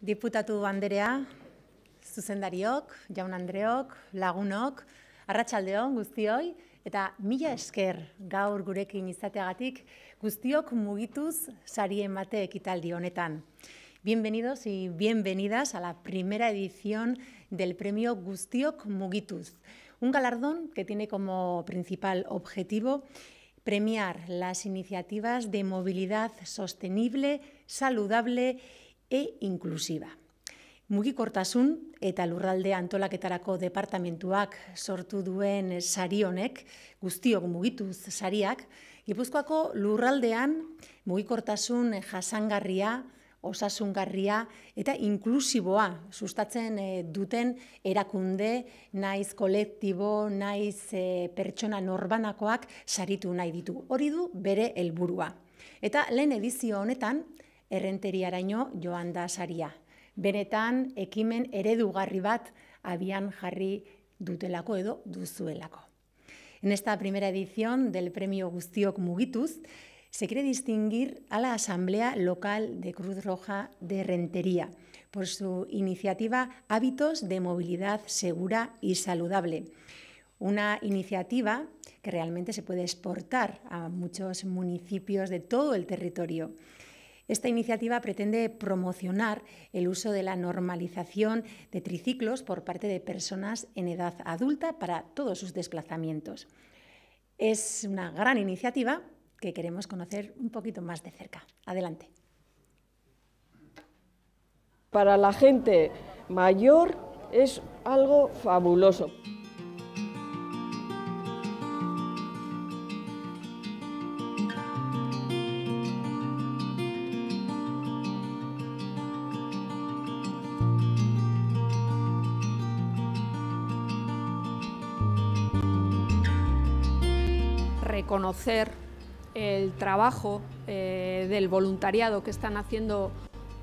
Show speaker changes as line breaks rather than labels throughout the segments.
Diputatu anderea, zuzendariok, jaun andreok, lagunok, arratsaldeon guztioi, eta mila esker gaur gurekin izateagatik guztiok mugituz sarien bate ekitaldi Bienvenidos y bienvenidas a la primera edición del premio Gustiok Mugitus, un galardón que tiene como principal objetivo premiar las iniciativas de movilidad sostenible, saludable y e inklusiba. Mugikortasun eta lurralde antolaketarako departamentuak sortu duen sari honek, guztiok mugituz sariak, Gipuzkoako lurraldean mugikortasun jasangarria, osasungarria eta inklusiboa sustatzen eh, duten erakunde, naiz kolektibo, naiz eh, pertsona norbanakoak saritu nahi ditu. Hori du bere helburua. Eta lehen edizio honetan, Rentería Arañó Joanda saria. Benetán, ekimen eredugarri bat abian jarri dutelako edo En esta primera edición del premio Gustiok Mugituz, se quiere distinguir a la Asamblea Local de Cruz Roja de Rentería por su iniciativa Hábitos de Movilidad Segura y Saludable. Una iniciativa que realmente se puede exportar a muchos municipios de todo el territorio. Esta iniciativa pretende promocionar el uso de la normalización de triciclos por parte de personas en edad adulta para todos sus desplazamientos. Es una gran iniciativa que queremos conocer un poquito más de cerca. Adelante.
Para la gente mayor es algo fabuloso. el trabajo eh, del voluntariado que están haciendo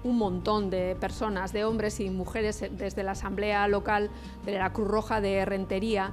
un montón de personas, de hombres y mujeres, eh, desde la Asamblea Local de la Cruz Roja de Rentería,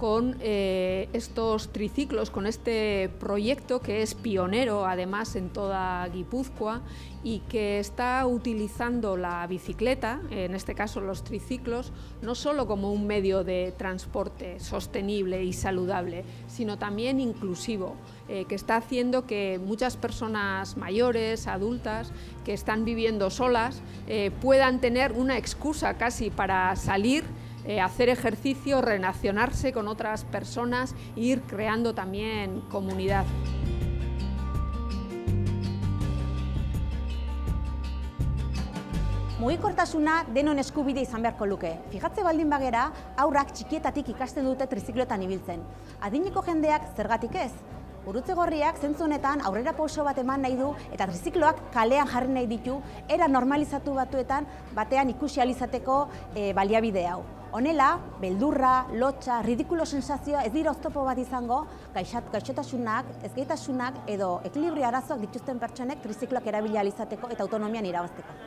con eh, estos triciclos, con este proyecto que es pionero además en toda Guipúzcoa y que está utilizando la bicicleta, en este caso los triciclos, no solo como un medio de transporte sostenible y saludable, sino también inclusivo, eh, que está haciendo que muchas personas mayores, adultas, que están viviendo solas, eh, puedan tener una excusa casi para salir eh, hacer ejercicio, relacionarse con otras personas ir creando también comunidad.
Mugikortasuna denon eskubide izan beharko luke. Fijatze baldin bagera, aurrak txikietatik ikasten dute trizikloetan ibiltzen. Adiniko jendeak zergatik ez. Urutze gorriak zentzunetan aurrera pauso bat eman nahi du eta trizikloak kalean jarri nahi ditu, era normalizatu batuetan batean ikusializateko e, eh, baliabide hau. Honela, beldurra, lotxa, ridikulo sensazioa ez dira oztopo bat izango, gaixat, gaixotasunak, ezgeitasunak edo ekilibri arazoak dituzten pertsonek trizikloak erabila alizateko eta autonomian irabazteko.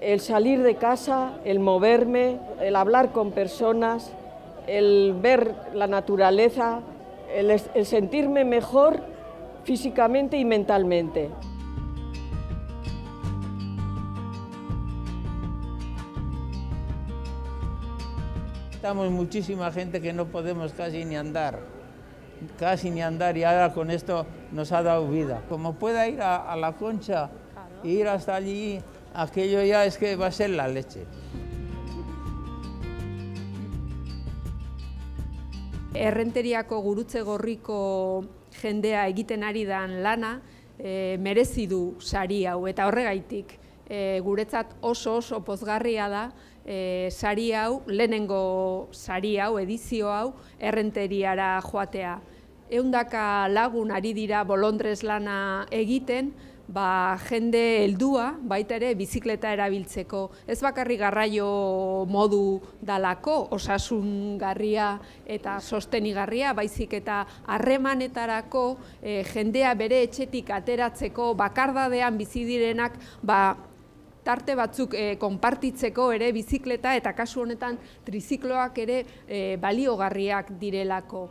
el salir de casa, el moverme, el hablar con personas, el ver la naturaleza,
el, el sentirme mejor físicamente y mentalmente. estamos muchísima gente que no podemos casi ni andar, casi ni andar y ahora con esto nos ha dado vida. Como pueda ir a, la concha e ir hasta allí, aquello ya es que va a ser la leche. Errenteriako
gurutze gorriko jendea egiten ari dan lana e, merezi du sari hau eta horregaitik e, guretzat oso oso pozgarria da e, sari hau, lehenengo sari hau, edizio hau, errenteriara joatea. Eundaka lagun ari dira bolondrez lana egiten, ba, jende heldua baita ere bizikleta erabiltzeko. Ez bakarri garraio modu dalako, osasun garria eta sostenigarria, baizik eta harremanetarako e, jendea bere etxetik ateratzeko bakardadean bizi direnak ba, tarte batzuk eh, konpartitzeko ere bizikleta eta kasu honetan trizikloak ere e, baliogarriak direlako.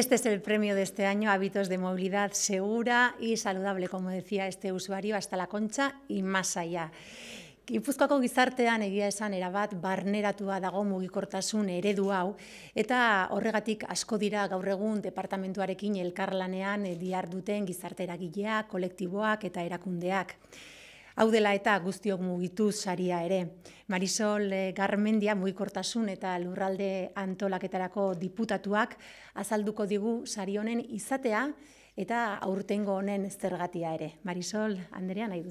Este es el premio de este año, hábitos de movilidad segura y saludable, como decía este usuario, hasta la concha y más allá. Gipuzkoako gizartean egia esan erabat barneratua dago mugikortasun eredu hau eta horregatik asko dira gaur egun departamentuarekin elkarlanean diar duten gizarteragileak, kolektiboak eta erakundeak. Hau dela eta guztiok mugitu saria ere. Marisol eh, Garmendia mugikortasun eta lurralde antolaketarako diputatuak azalduko digu sari honen izatea eta aurtengo honen zergatia ere. Marisol Andrea nahi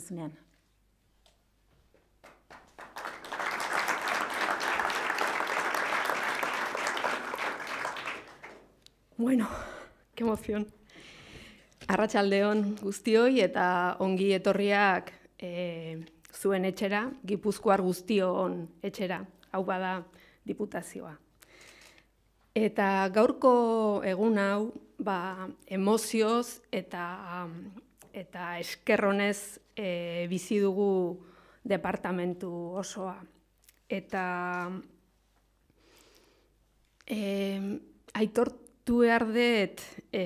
Bueno, qué emoción. Arratsaldeon guztioi eta ongi etorriak e, zuen etxera, gipuzkoar guztion etxera, hau bada diputazioa. Eta gaurko egun hau, ba, emozioz eta, eta eskerronez e, bizi dugu departamentu osoa. Eta e, aitortu ehardet e,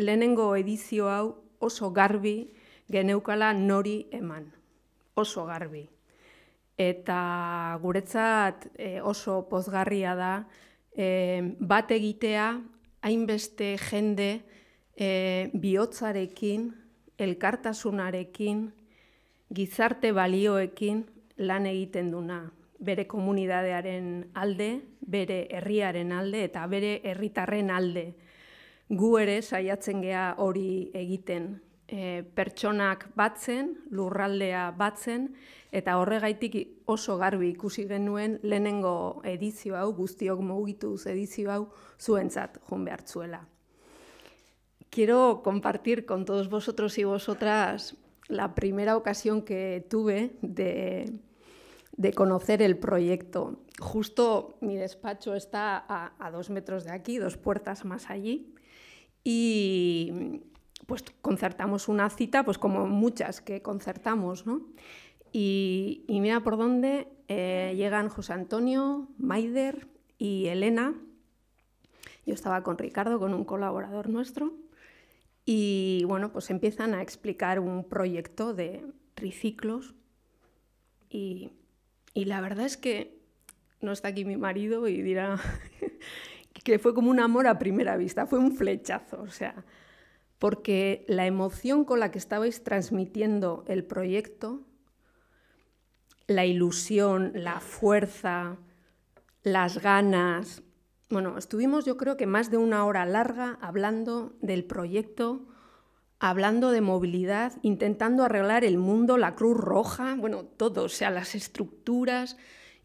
lehenengo edizio hau oso garbi geneukala nori eman, oso garbi. Eta guretzat eh, oso pozgarria da, eh, bat egitea hainbeste jende eh, bihotzarekin, elkartasunarekin, gizarte balioekin lan egiten duna bere komunidadearen alde, bere herriaren alde eta bere herritarren alde. Gu ere saiatzen gea hori egiten. Perchonak pertsonak batzen, lurraldea batzen, eta horregaitik oso garbi ikusi genuen lehenengo edizio hau, guztiok mugituz edizio hau, zuentzat Quiero compartir con todos vosotros y vosotras la primera ocasión que tuve de, de conocer el proyecto. Justo mi despacho está a, a dos metros de aquí, dos puertas más allí, y pues concertamos una cita, pues como muchas que concertamos, ¿no? Y, mira por dónde eh, llegan José Antonio, Maider y Elena. Yo estaba con Ricardo, con un colaborador nuestro, y bueno, pues empiezan a explicar un proyecto de triciclos. Y, y la verdad es que no está aquí mi marido y dirá que fue como un amor a primera vista, fue un flechazo, o sea, porque la emoción con la que estabais transmitiendo el proyecto, la ilusión, la fuerza, las ganas, bueno, estuvimos yo creo que más de una hora larga hablando del proyecto, hablando de movilidad, intentando arreglar el mundo, la Cruz Roja, bueno, todo, o sea, las estructuras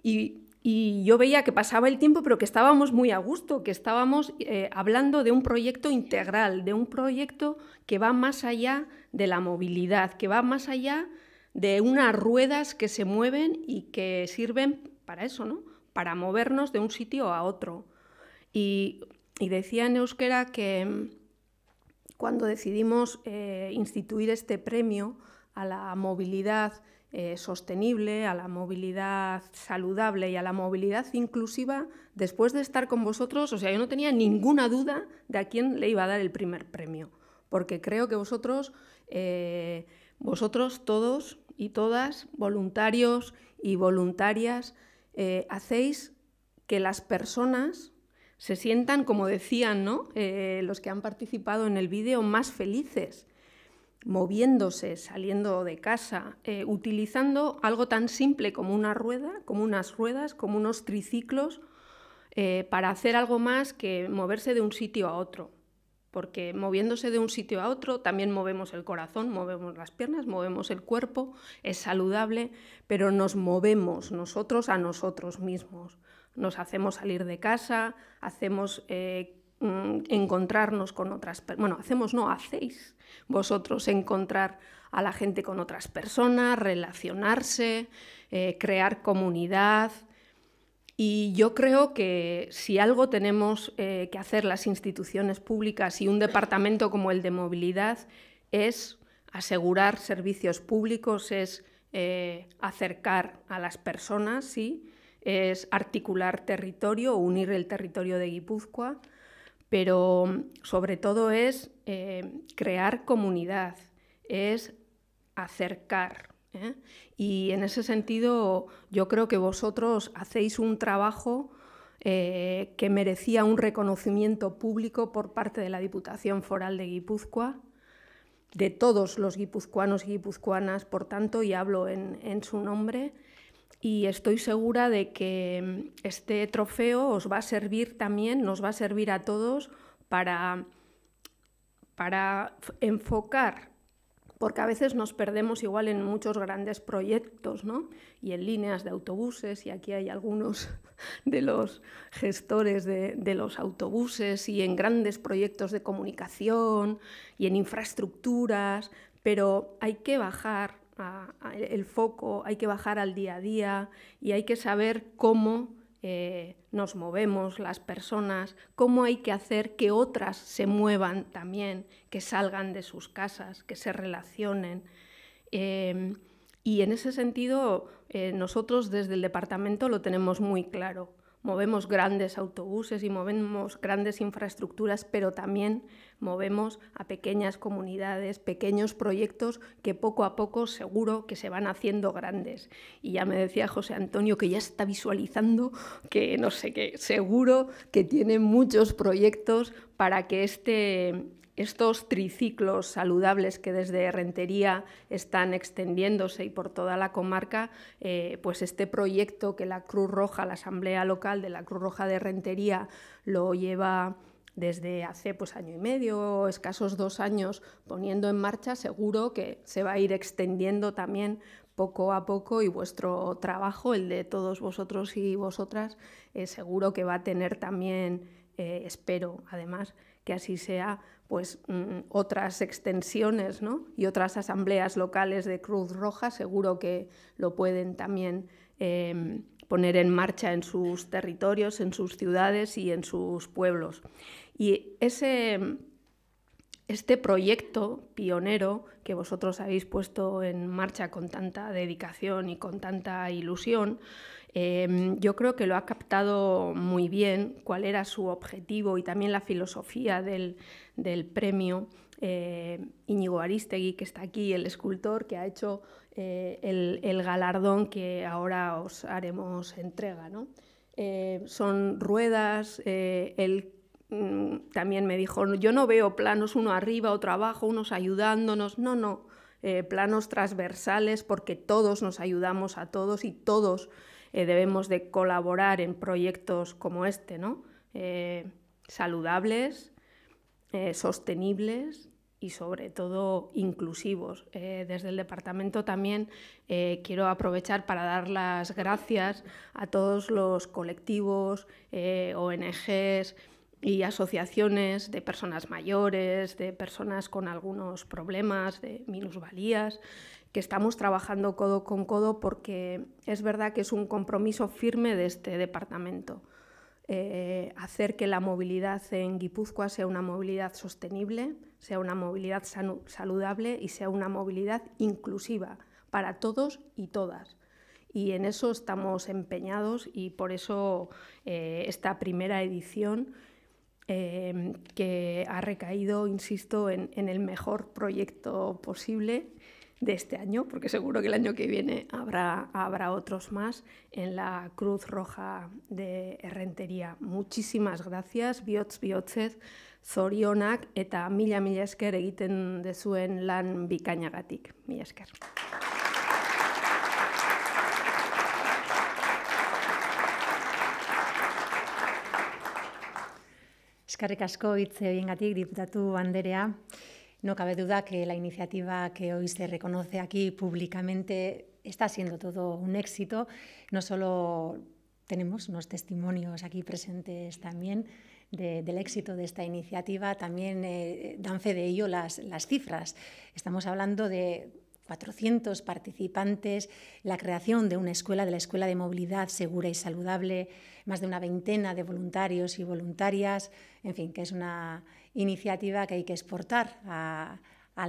y y yo veía que pasaba el tiempo, pero que estábamos muy a gusto, que estábamos eh, hablando de un proyecto integral, de un proyecto que va más allá de la movilidad, que va más allá de unas ruedas que se mueven y que sirven para eso, ¿no? Para movernos de un sitio a otro. Y, y decía en euskera que cuando decidimos eh, instituir este premio a la movilidad eh, sostenible, a la movilidad saludable y a la movilidad inclusiva, después de estar con vosotros, o sea, yo no tenía ninguna duda de a quién le iba a dar el primer premio, porque creo que vosotros, eh, vosotros todos y todas, voluntarios y voluntarias, eh, hacéis que las personas se sientan, como decían los que han participado en el vídeo, más felices moviéndose, saliendo de casa, eh, utilizando algo tan simple como una rueda, como unas ruedas, como unos triciclos, eh, para hacer algo más que moverse de un sitio a otro. Porque moviéndose de un sitio a otro también movemos el corazón, movemos las piernas, movemos el cuerpo, es saludable, pero nos movemos nosotros a nosotros mismos. Nos hacemos salir de casa, hacemos... Eh, Mm, encontrarnos con otras personas, bueno, hacemos, no, hacéis vosotros encontrar a la gente con otras personas, relacionarse, eh, crear comunidad. Y yo creo que si algo tenemos eh, que hacer las instituciones públicas y un departamento como el de movilidad es asegurar servicios públicos, es eh, acercar a las personas, ¿sí? es articular territorio, unir el territorio de Guipúzcoa, pero mm, sobre todo es eh, crear comunidad, es acercar. ¿eh? Y en ese sentido yo creo que vosotros hacéis un trabajo eh, que merecía un reconocimiento público por parte de la Diputación Foral de Guipúzcoa, de todos los guipuzcoanos y guipuzcoanas, por tanto, y hablo en su nombre y estoy segura de que mm, este trofeo os va a servir también, nos va a servir a todos para, para enfocar, porque a veces nos perdemos igual en muchos grandes proyectos, ¿no? Y en líneas de autobuses, y aquí hay algunos de los gestores de, de los autobuses, y en grandes proyectos de comunicación, y en infraestructuras, pero hay que bajar el, foco, hay que bajar al día a día y hay que saber cómo eh, nos movemos las personas, cómo hay que hacer que otras se muevan también, que salgan de sus casas, que se relacionen. Em, y en ese sentido, eh, nosotros desde el departamento lo tenemos muy claro movemos grandes autobuses y movemos grandes infraestructuras, pero también movemos a pequeñas comunidades, pequeños proyectos que poco a poco seguro que se van haciendo grandes. Y ya me decía José Antonio que ya está visualizando que no sé qué, seguro que tiene muchos proyectos para que este, estos triciclos saludables que desde Rentería están extendiéndose y por toda la comarca, eh, pues este proyecto que la Cruz Roja, la Asamblea Local de la Cruz Roja de Rentería, lo lleva desde hace pues año y medio, escasos dos años, poniendo en marcha, seguro que se va a ir extendiendo también poco a poco y vuestro trabajo, el de todos vosotros y vosotras, eh, seguro que va a tener también, eh, espero además que así sea, pues mm, otras extensiones ¿no? y otras asambleas locales de Cruz Roja seguro que lo pueden también em, poner en marcha en sus territorios, en sus ciudades y en sus pueblos. Y ese, este proyecto pionero que vosotros habéis puesto en marcha con tanta dedicación y con tanta ilusión, Em, yo creo que lo ha captado muy bien cuál era su objetivo y también la filosofía del, premio. Eh, Íñigo Aristegui, que está aquí, el escultor que ha hecho eh, el, galardón que ahora os haremos entrega. Eh, son ruedas, eh, él mm, también me dijo, yo no veo planos uno arriba, otro abajo, unos ayudándonos, no, no, planos transversales porque todos nos ayudamos a todos y todos eh, debemos de colaborar en proyectos como este, eh, saludables, eh, sostenibles y sobre todo inclusivos. desde el departamento también quiero aprovechar para dar las gracias a todos los colectivos, ONGs, y asociaciones de personas mayores, de personas con algunos problemas, de minusvalías, que estamos trabajando codo con codo porque es verdad que es un compromiso firme de este departamento. Eh, hacer que la movilidad en Guipúzcoa sea una movilidad sostenible, sea una movilidad saludable y sea una movilidad inclusiva para todos y todas. Y en eso estamos empeñados y por eso eh, esta primera edición eh, que ha recaído, insisto, en, en el mejor proyecto posible de este año, porque seguro que el año que viene habrá, habrá otros más en la Cruz Roja de Rentería. Muchísimas gracias, biots, biotses, zorionak eta mila mila esker egiten dezuen lan bikainagatik. Mila esker.
Eskarrik asko hitze diputatu anderea. No cabe duda que la iniciativa que hoy se reconoce aquí públicamente está siendo todo un éxito. No solo tenemos unos testimonios aquí presentes también del éxito de esta iniciativa, también eh, dan fe de ello las, las cifras. Estamos hablando de 400 participantes, la creación de una escuela, de la Escuela de Movilidad Segura y Saludable, más de una veintena de voluntarios y voluntarias, en fin, que es una iniciativa que hay que exportar a,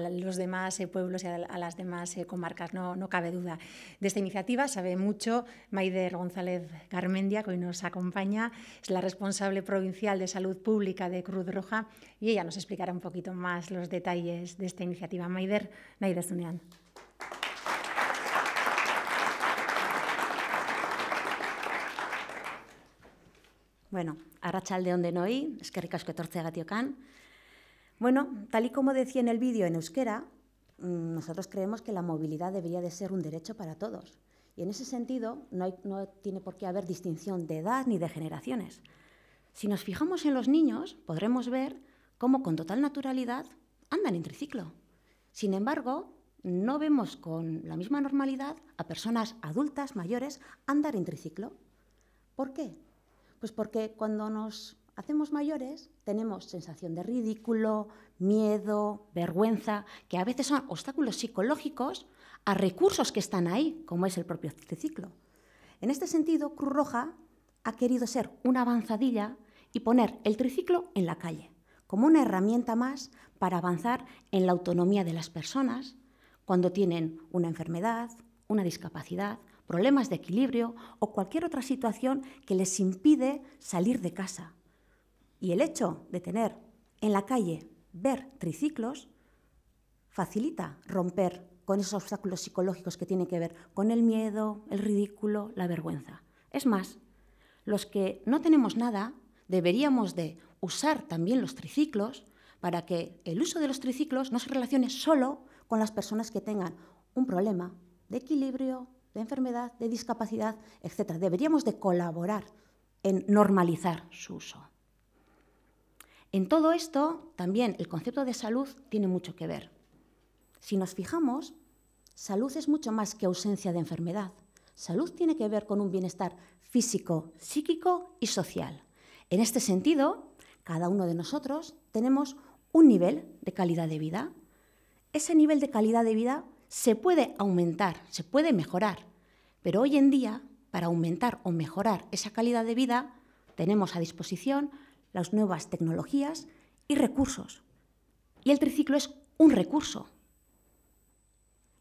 los demás eh, pueblos y a, las demás eh, comarcas, no, no, cabe duda. De esta iniciativa sabe mucho Maider González Garmendia, que hoy nos acompaña, es la responsable provincial de salud pública de Cruz Roja y ella nos explicará un poquito más los detalles de esta iniciativa. Maider, Maider Zunian.
Bueno, arratsalde es eskerrik asko etortzeagatiokan. Bueno, tal y como decía en el vídeo en euskera, mm, nosotros creemos que la movilidad debería de ser un derecho para todos. Y en ese sentido, no, no tiene por qué haber distinción de edad ni de generaciones. Si nos fijamos en los niños, podremos ver cómo con total naturalidad andan en triciclo. Sin embargo, no vemos con la misma normalidad a personas adultas, mayores, andar en triciclo. ¿Por qué? Pues porque cuando nos hacemos mayores tenemos sensación de ridículo, miedo, vergüenza, que a veces son obstáculos psicológicos a recursos que están ahí, como es el propio triciclo. En este sentido, Cruz Roja ha querido ser una avanzadilla y poner el triciclo en la calle, como una herramienta más para avanzar en la autonomía de las personas, cuando tienen una enfermedad, una discapacidad, problemas de equilibrio o cualquier otra situación que les impide salir de casa. Y el hecho de tener en la calle ver triciclos facilita romper con esos obstáculos psicológicos que tienen que ver con el miedo, el ridículo, la vergüenza. Es más, los que no tenemos nada deberíamos de usar también los triciclos para que el uso de los triciclos no se relacione solo con las personas que tengan un problema de equilibrio, de enfermedad, de discapacidad, etc. Deberíamos de colaborar en normalizar su uso. En todo esto, también el concepto de salud tiene mucho que ver. Si nos fijamos, salud es mucho más que ausencia de enfermedad. Salud tiene que ver con un bienestar físico, psíquico y social. En este sentido, cada uno de nosotros tenemos un nivel de calidad de vida ese nivel de calidad de vida se puede aumentar, se puede mejorar. Pero hoy en día, para aumentar o mejorar esa calidad de vida, tenemos a disposición las nuevas tecnologías y recursos. Y el triciclo es un recurso.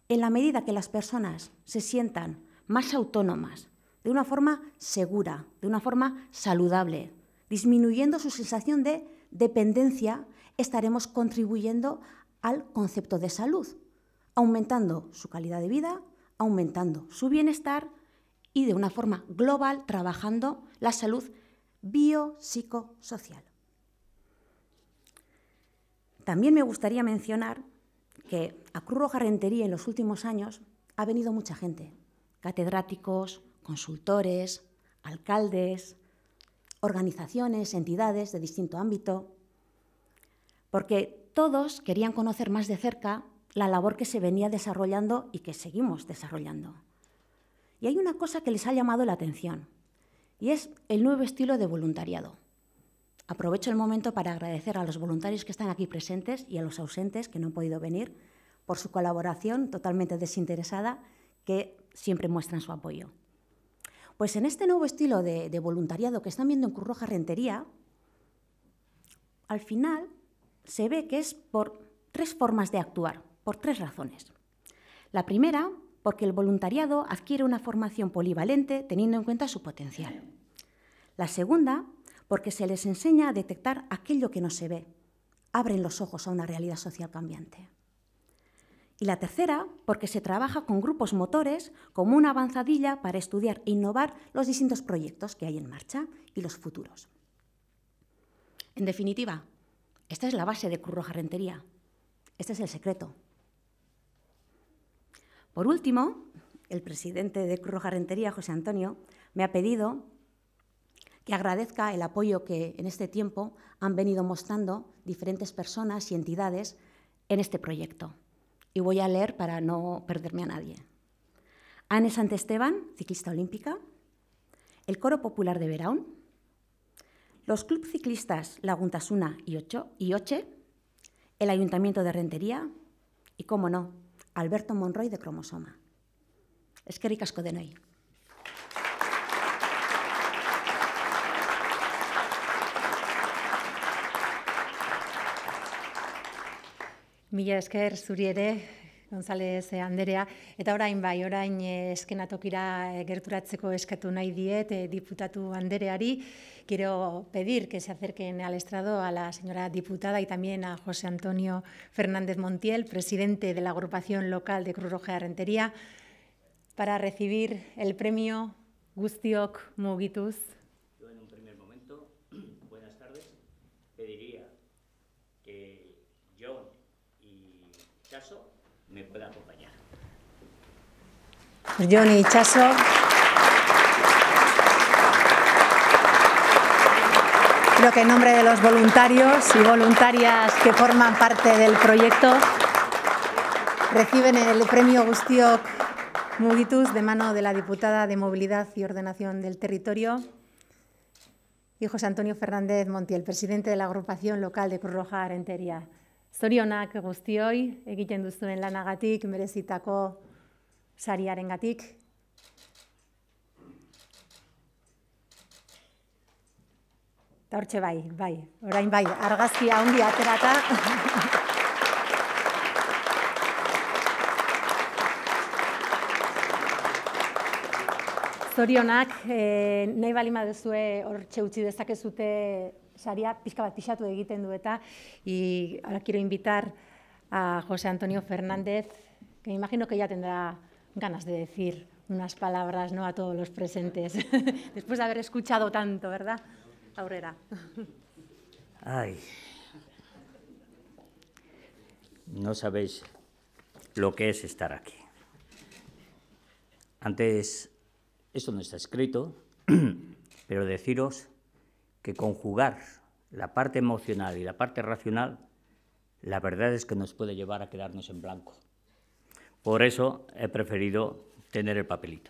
En la medida que las personas se sientan más autónomas, de una forma segura, de una forma saludable, disminuyendo su sensación de dependencia, estaremos contribuyendo al concepto de salud, aumentando su calidad de vida, aumentando su bienestar y de una forma global trabajando la salud biopsicosocial. También me gustaría mencionar que a Cruz Roja Rentería en los últimos años ha venido mucha gente, catedráticos, consultores, alcaldes, organizaciones, entidades de distinto ámbito, porque todos querían conocer más de cerca la labor que se venía desarrollando y que seguimos desarrollando. Y hay una cosa que les ha llamado la atención, y es el nuevo estilo de voluntariado. Aprovecho el momento para agradecer a los voluntarios que están aquí presentes y a los ausentes que no han podido venir por su colaboración totalmente desinteresada que siempre muestran su apoyo. Pues en este nuevo estilo de, voluntariado que están viendo en Cruz Roja Rentería, al final se ve que es por tres formas de actuar, por tres razones. La primera, porque el voluntariado adquiere una formación polivalente teniendo en cuenta su potencial. La segunda, porque se les enseña a detectar aquello que no se ve. Abren los ojos a una realidad social cambiante. Y la tercera, porque se trabaja con grupos motores como una avanzadilla para estudiar e innovar los distintos proyectos que hay en marcha y los futuros. En definitiva, esta es la base de Roja Rentería, Este es el secreto. Por último, el presidente de Roja Rentería, José Antonio, me ha pedido que agradezca el apoyo que en este tiempo han venido mostrando diferentes personas y entidades en este proyecto. Y voy a leer para no perderme a nadie. Anne Santesteban, ciclista olímpica, el Coro Popular de Verón, los clubes ciclistas Laguntasuna y, Ocho, y Oche, el Ayuntamiento de Rentería y, cómo no, Alberto Monroy de Cromosoma. Es que de noi.
González eh, Anderea. Eta orain bai, orain eh, eskenatokira eh, gerturatzeko eskatu nahi diet diputatu Andereari. Quiero pedir que se acerquen al estrado a la señora diputada y también a José Antonio Fernández Montiel, presidente de la agrupación local de Cruz Roja de Rentería, para recibir el premio Gustiok Mugituz.
Yo en un primer momento, buenas tardes, pediría que John y Caso me pueda acompañar.
Johnny Chaso. Creo que en nombre de los voluntarios y voluntarias que forman parte del proyecto reciben el premio Gustiok Mugitus de mano de la diputada de Movilidad y Ordenación del Territorio y José Antonio Fernández Montiel, presidente de la agrupación local de Cruz Roja Arentería. Zorionak guztioi, egiten duzuen lanagatik, merezitako sariaren gatik. Eta hortxe bai, bai, orain bai, argazki handi aterata. Zorionak, eh, nahi balima duzue hortxe utzi dezakezute saria pixka egiten y ahora quiero invitar a José Antonio Fernández, que me imagino que ya tendrá ganas de decir unas palabras ¿no? a todos los presentes, después de haber escuchado tanto, ¿verdad, Aurrera?
Ay, no sabéis lo que es estar aquí. Antes, esto no está escrito, pero deciros que conjugar la parte emocional y la parte racional, la verdad es que nos puede llevar a quedarnos en blanco. Por eso he preferido tener el papelito.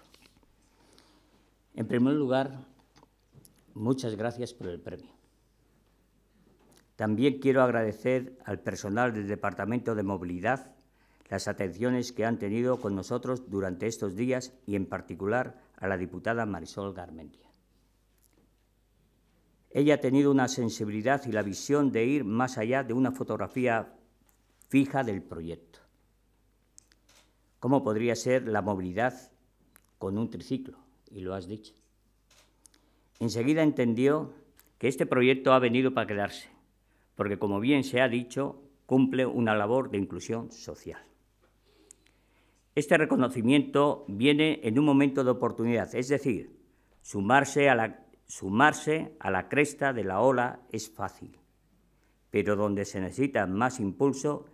En primer lugar, muchas gracias por el premio. También quiero agradecer al personal del Departamento de Movilidad las atenciones que han tenido con nosotros durante estos días y en particular a la diputada Marisol Garmendia. Ella ha tenido una sensibilidad y la visión de ir más allá de una fotografía fija del proyecto. ¿Cómo podría ser la movilidad con un triciclo? Y lo has dicho. Enseguida entendió que este proyecto ha venido para quedarse, porque como bien se ha dicho, cumple una labor de inclusión social. Este reconocimiento viene en un momento de oportunidad, es decir, sumarse a la Sumarse a la cresta de la ola es fácil, pero donde se necesita más impulso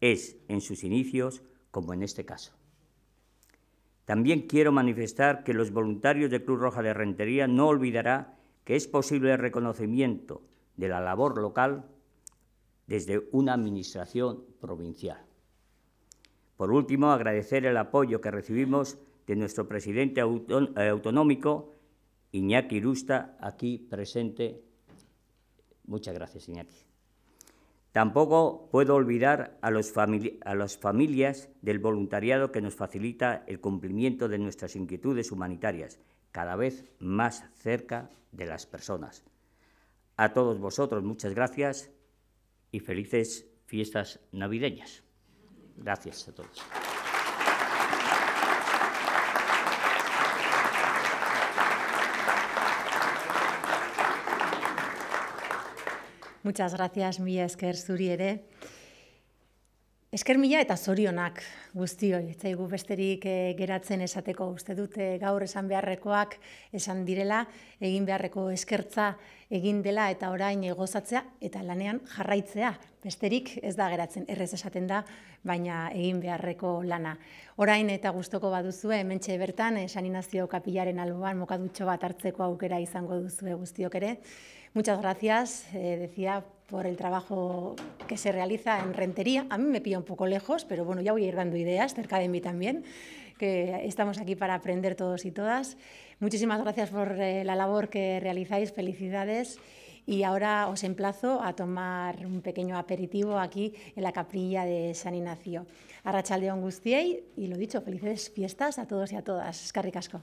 es en sus inicios, como en este caso. También quiero manifestar que los voluntarios de Cruz Roja de Rentería no olvidará que es posible el reconocimiento de la labor local desde una administración provincial. Por último, agradecer el apoyo que recibimos de nuestro presidente eh, autonómico Iñaki Rusta, aquí presente. Muchas gracias, Iñaki. Tampoco puedo olvidar a, a, las familias del voluntariado que nos facilita el cumplimiento de nuestras inquietudes humanitarias, cada vez más cerca de las personas. A todos vosotros muchas gracias y felices fiestas navideñas. Gracias a todos.
Muchas gracias, Mila Esker Zuri ere. Esker Mila eta Zorionak guztioi, Eta zaigu besterik eh, geratzen esateko, uste dute eh, gaur esan beharrekoak esan direla, egin beharreko eskertza egin dela eta orain eh, gozatzea eta lanean jarraitzea. Besterik ez da geratzen, errez esaten da, baina egin beharreko lana. Orain eta gustoko baduzue, mentxe bertan, esan inazio kapilaren alboan, mokadutxo bat hartzeko aukera izango duzue guztiok ere. Muchas gracias, eh, decía, por el trabajo que se realiza en Rentería. A mí me pilla un poco lejos, pero bueno, ya voy a ir dando ideas, cerca de mí también, que estamos aquí para aprender todos y todas. Muchísimas gracias por eh, la labor que realizáis, felicidades. Y ahora os emplazo a tomar un pequeño aperitivo aquí en la capilla de San Ignacio. de Gustiei y lo dicho, felices fiestas a todos y a todas. Escarricasco.